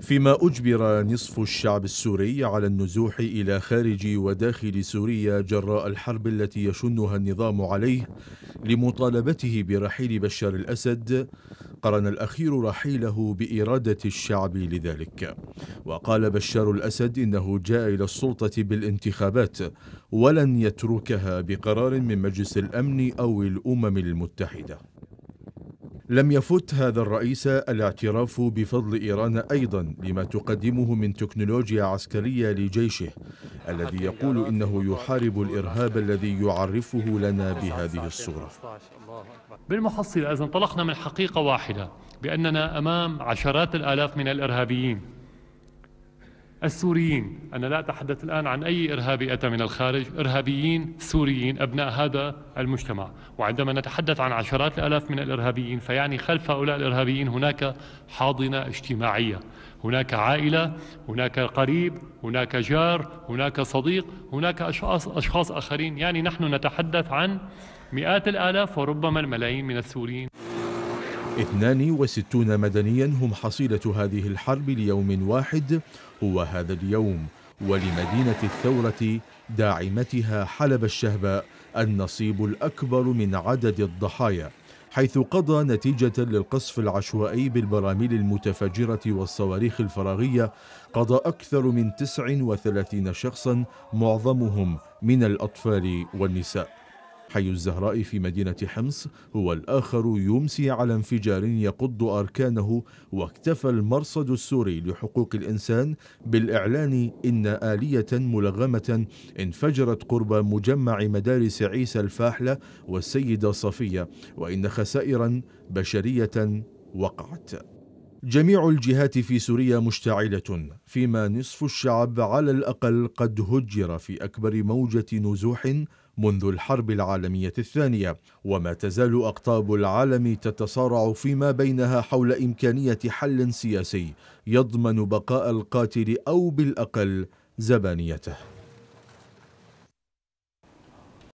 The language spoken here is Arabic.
فيما أجبر نصف الشعب السوري على النزوح إلى خارج وداخل سوريا جراء الحرب التي يشنها النظام عليه لمطالبته برحيل بشار الأسد قرن الأخير رحيله بإرادة الشعب لذلك وقال بشار الأسد إنه جاء إلى السلطة بالانتخابات ولن يتركها بقرار من مجلس الأمن أو الأمم المتحدة لم يفت هذا الرئيس الاعتراف بفضل إيران أيضا لما تقدمه من تكنولوجيا عسكرية لجيشه الذي يقول إنه يحارب الإرهاب الذي يعرفه لنا بهذه الصورة بالمحصلة إذا انطلقنا من حقيقة واحدة بأننا أمام عشرات الآلاف من الإرهابيين السوريين أنا لا أتحدث الآن عن أي إرهابي أتى من الخارج إرهابيين سوريين أبناء هذا المجتمع وعندما نتحدث عن عشرات الآلاف من الإرهابيين فيعني خلف هؤلاء الإرهابيين هناك حاضنة اجتماعية هناك عائلة هناك قريب هناك جار هناك صديق هناك أشخاص, أشخاص آخرين يعني نحن نتحدث عن مئات الآلاف وربما الملايين من السوريين 62 مدنيا هم حصيلة هذه الحرب ليوم واحد هو هذا اليوم ولمدينة الثورة داعمتها حلب الشهباء النصيب الأكبر من عدد الضحايا حيث قضى نتيجة للقصف العشوائي بالبراميل المتفجرة والصواريخ الفراغية قضى أكثر من 39 شخصا معظمهم من الأطفال والنساء حي الزهراء في مدينة حمص هو الآخر يمسي على انفجار يقض أركانه واكتفى المرصد السوري لحقوق الإنسان بالإعلان إن آلية ملغمة انفجرت قرب مجمع مدارس عيسى الفاحلة والسيدة صفية وإن خسائرا بشرية وقعت جميع الجهات في سوريا مشتعلة فيما نصف الشعب على الأقل قد هجر في أكبر موجة نزوح منذ الحرب العالمية الثانية وما تزال أقطاب العالم تتصارع فيما بينها حول إمكانية حل سياسي يضمن بقاء القاتل أو بالأقل زبانيته